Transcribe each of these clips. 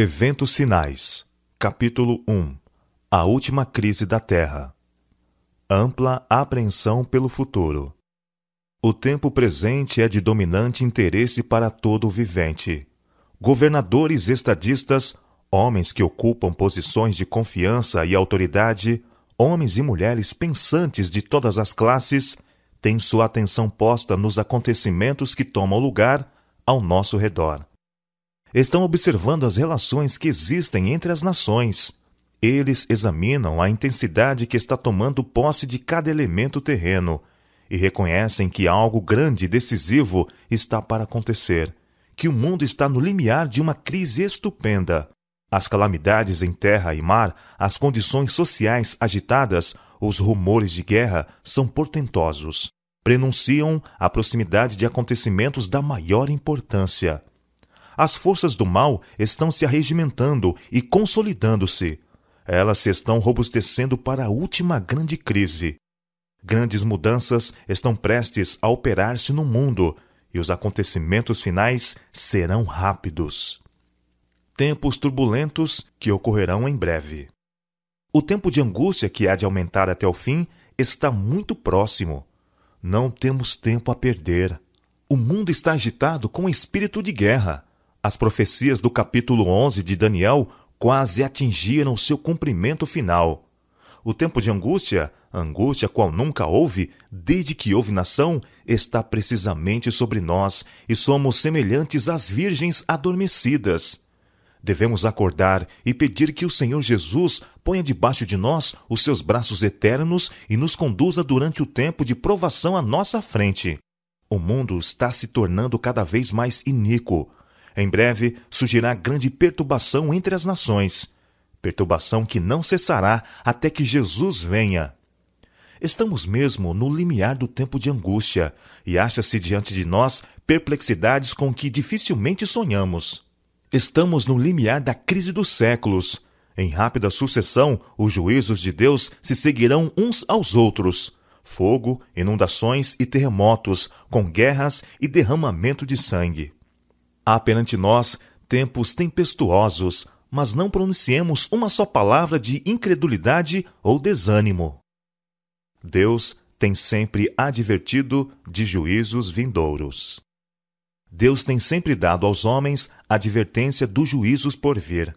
Eventos Sinais, capítulo 1 A última crise da Terra. Ampla apreensão pelo futuro. O tempo presente é de dominante interesse para todo o vivente. Governadores estadistas, homens que ocupam posições de confiança e autoridade, homens e mulheres pensantes de todas as classes, têm sua atenção posta nos acontecimentos que tomam lugar ao nosso redor estão observando as relações que existem entre as nações. Eles examinam a intensidade que está tomando posse de cada elemento terreno e reconhecem que algo grande e decisivo está para acontecer, que o mundo está no limiar de uma crise estupenda. As calamidades em terra e mar, as condições sociais agitadas, os rumores de guerra são portentosos. Prenunciam a proximidade de acontecimentos da maior importância. As forças do mal estão se arregimentando e consolidando-se. Elas se estão robustecendo para a última grande crise. Grandes mudanças estão prestes a operar-se no mundo e os acontecimentos finais serão rápidos. Tempos turbulentos que ocorrerão em breve. O tempo de angústia que há de aumentar até o fim está muito próximo. Não temos tempo a perder. O mundo está agitado com espírito de guerra. As profecias do capítulo 11 de Daniel quase atingiram seu cumprimento final. O tempo de angústia, angústia qual nunca houve, desde que houve nação, está precisamente sobre nós e somos semelhantes às virgens adormecidas. Devemos acordar e pedir que o Senhor Jesus ponha debaixo de nós os seus braços eternos e nos conduza durante o tempo de provação à nossa frente. O mundo está se tornando cada vez mais iníquo, em breve surgirá grande perturbação entre as nações, perturbação que não cessará até que Jesus venha. Estamos mesmo no limiar do tempo de angústia e acha-se diante de nós perplexidades com que dificilmente sonhamos. Estamos no limiar da crise dos séculos. Em rápida sucessão, os juízos de Deus se seguirão uns aos outros: fogo, inundações e terremotos, com guerras e derramamento de sangue. Há perante nós tempos tempestuosos, mas não pronunciemos uma só palavra de incredulidade ou desânimo. Deus tem sempre advertido de juízos vindouros. Deus tem sempre dado aos homens a advertência dos juízos por vir.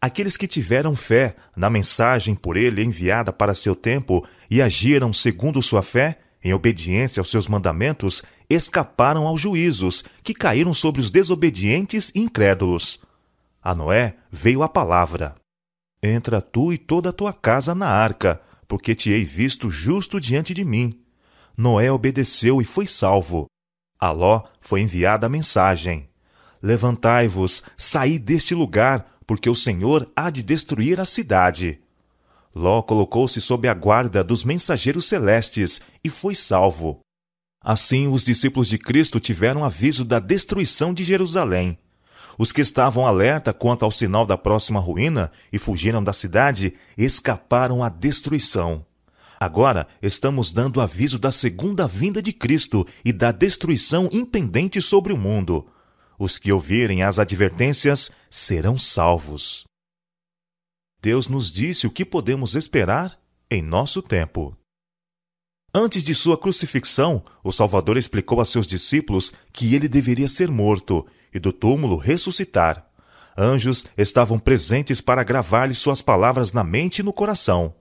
Aqueles que tiveram fé na mensagem por ele enviada para seu tempo e agiram segundo sua fé, em obediência aos seus mandamentos, escaparam aos juízos, que caíram sobre os desobedientes e incrédulos. A Noé veio a palavra: Entra tu e toda a tua casa na arca, porque te hei visto justo diante de mim. Noé obedeceu e foi salvo. A Ló foi enviada a mensagem: Levantai-vos, saí deste lugar, porque o Senhor há de destruir a cidade. Ló colocou-se sob a guarda dos mensageiros celestes e foi salvo. Assim, os discípulos de Cristo tiveram aviso da destruição de Jerusalém. Os que estavam alerta quanto ao sinal da próxima ruína e fugiram da cidade escaparam à destruição. Agora estamos dando aviso da segunda vinda de Cristo e da destruição impendente sobre o mundo. Os que ouvirem as advertências serão salvos. Deus nos disse o que podemos esperar em nosso tempo. Antes de sua crucifixão, o Salvador explicou a seus discípulos que ele deveria ser morto e do túmulo ressuscitar. Anjos estavam presentes para gravar-lhe suas palavras na mente e no coração.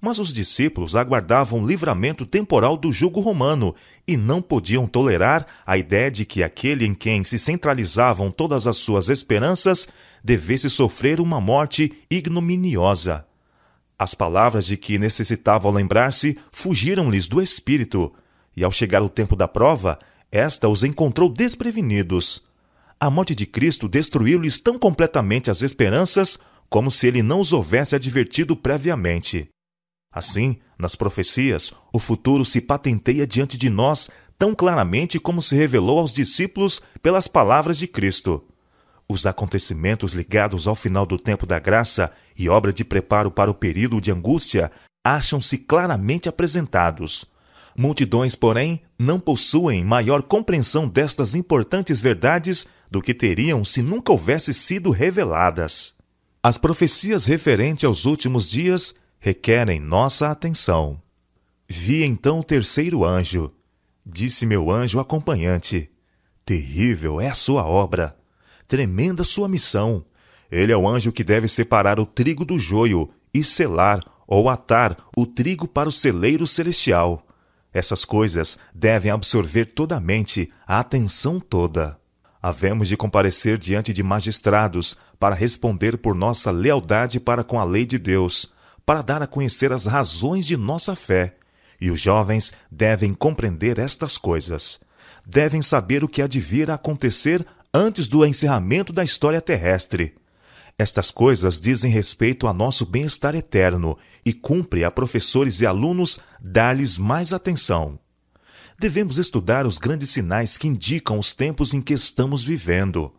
Mas os discípulos aguardavam livramento temporal do jugo romano e não podiam tolerar a ideia de que aquele em quem se centralizavam todas as suas esperanças devesse sofrer uma morte ignominiosa. As palavras de que necessitavam lembrar-se fugiram-lhes do espírito, e ao chegar o tempo da prova, esta os encontrou desprevenidos. A morte de Cristo destruiu-lhes tão completamente as esperanças como se ele não os houvesse advertido previamente. Assim, nas profecias, o futuro se patenteia diante de nós tão claramente como se revelou aos discípulos pelas palavras de Cristo os acontecimentos ligados ao final do tempo da graça e obra de preparo para o período de angústia acham-se claramente apresentados. Multidões, porém, não possuem maior compreensão destas importantes verdades do que teriam se nunca houvessem sido reveladas. As profecias referentes aos últimos dias requerem nossa atenção. Vi então o terceiro anjo. Disse meu anjo acompanhante: Terrível é a sua obra tremenda sua missão. Ele é o anjo que deve separar o trigo do joio e selar ou atar o trigo para o celeiro celestial. Essas coisas devem absorver toda a mente, a atenção toda. Havemos de comparecer diante de magistrados para responder por nossa lealdade para com a lei de Deus, para dar a conhecer as razões de nossa fé. E os jovens devem compreender estas coisas. Devem saber o que há de vir a acontecer antes do encerramento da história terrestre. Estas coisas dizem respeito a nosso bem-estar eterno e cumpre a professores e alunos dar-lhes mais atenção. Devemos estudar os grandes sinais que indicam os tempos em que estamos vivendo.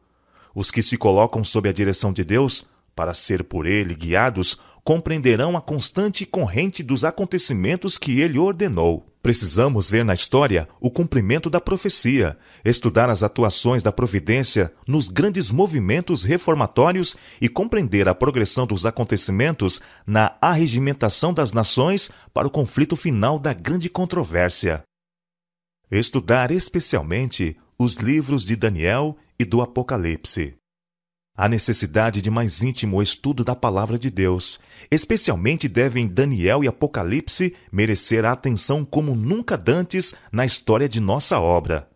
Os que se colocam sob a direção de Deus, para ser por Ele guiados, compreenderão a constante corrente dos acontecimentos que Ele ordenou. Precisamos ver na história o cumprimento da profecia, estudar as atuações da providência nos grandes movimentos reformatórios e compreender a progressão dos acontecimentos na arregimentação das nações para o conflito final da grande controvérsia. Estudar especialmente os livros de Daniel e do Apocalipse. Há necessidade de mais íntimo estudo da palavra de Deus. Especialmente devem Daniel e Apocalipse merecer a atenção como nunca dantes na história de nossa obra.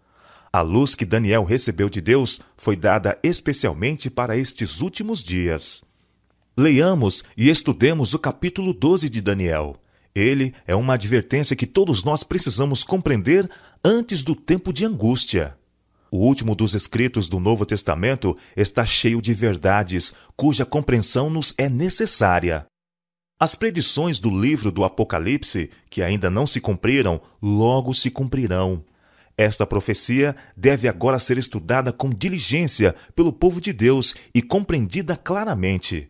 A luz que Daniel recebeu de Deus foi dada especialmente para estes últimos dias. Leiamos e estudemos o capítulo 12 de Daniel. Ele é uma advertência que todos nós precisamos compreender antes do tempo de angústia. O último dos escritos do Novo Testamento está cheio de verdades cuja compreensão nos é necessária. As predições do livro do Apocalipse, que ainda não se cumpriram, logo se cumprirão. Esta profecia deve agora ser estudada com diligência pelo povo de Deus e compreendida claramente.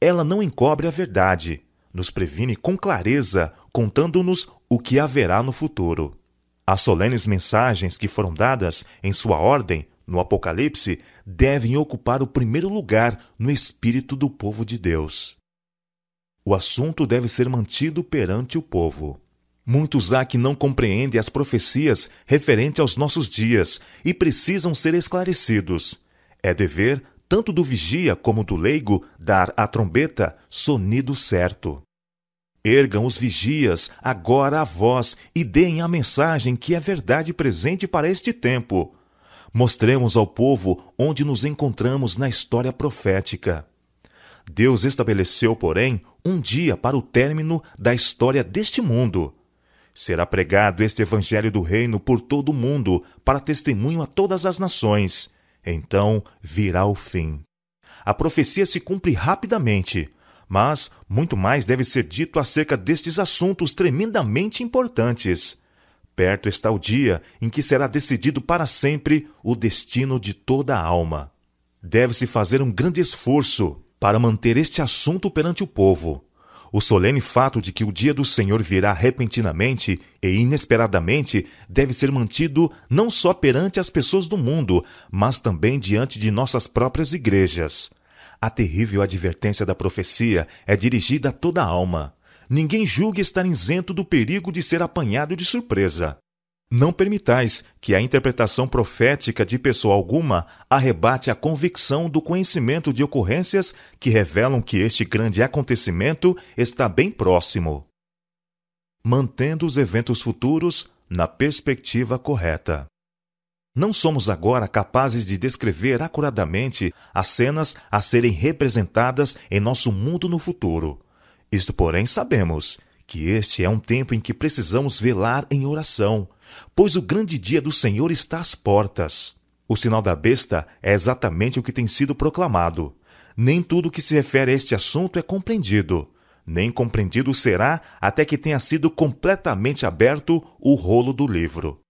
Ela não encobre a verdade, nos previne com clareza, contando-nos o que haverá no futuro. As solenes mensagens que foram dadas em sua ordem no Apocalipse devem ocupar o primeiro lugar no espírito do povo de Deus. O assunto deve ser mantido perante o povo. Muitos há que não compreendem as profecias referentes aos nossos dias e precisam ser esclarecidos. É dever, tanto do vigia como do leigo, dar à trombeta sonido certo. Ergam os vigias agora a voz e deem a mensagem que é verdade presente para este tempo. Mostremos ao povo onde nos encontramos na história profética. Deus estabeleceu, porém, um dia para o término da história deste mundo. Será pregado este Evangelho do Reino por todo o mundo, para testemunho a todas as nações. Então virá o fim. A profecia se cumpre rapidamente mas muito mais deve ser dito acerca destes assuntos tremendamente importantes. Perto está o dia em que será decidido para sempre o destino de toda a alma. Deve-se fazer um grande esforço para manter este assunto perante o povo. O solene fato de que o dia do Senhor virá repentinamente e inesperadamente deve ser mantido não só perante as pessoas do mundo, mas também diante de nossas próprias igrejas. A terrível advertência da profecia é dirigida a toda a alma. Ninguém julgue estar isento do perigo de ser apanhado de surpresa. Não permitais que a interpretação profética de pessoa alguma arrebate a convicção do conhecimento de ocorrências que revelam que este grande acontecimento está bem próximo. Mantendo os eventos futuros na perspectiva correta. Não somos agora capazes de descrever acuradamente as cenas a serem representadas em nosso mundo no futuro. Isto, porém, sabemos que este é um tempo em que precisamos velar em oração, pois o grande dia do Senhor está às portas. O sinal da besta é exatamente o que tem sido proclamado. Nem tudo que se refere a este assunto é compreendido, nem compreendido será até que tenha sido completamente aberto o rolo do livro.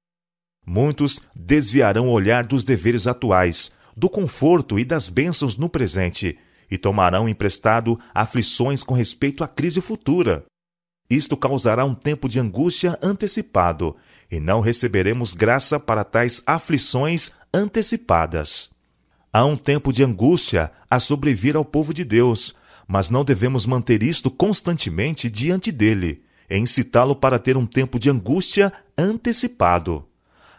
Muitos desviarão o olhar dos deveres atuais, do conforto e das bênçãos no presente, e tomarão emprestado aflições com respeito à crise futura. Isto causará um tempo de angústia antecipado, e não receberemos graça para tais aflições antecipadas. Há um tempo de angústia a sobrevir ao povo de Deus, mas não devemos manter isto constantemente diante dele, e incitá-lo para ter um tempo de angústia antecipado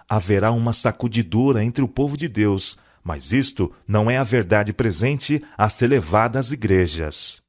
haverá uma sacudidura entre o povo de Deus, mas isto não é a verdade presente a ser levada às igrejas.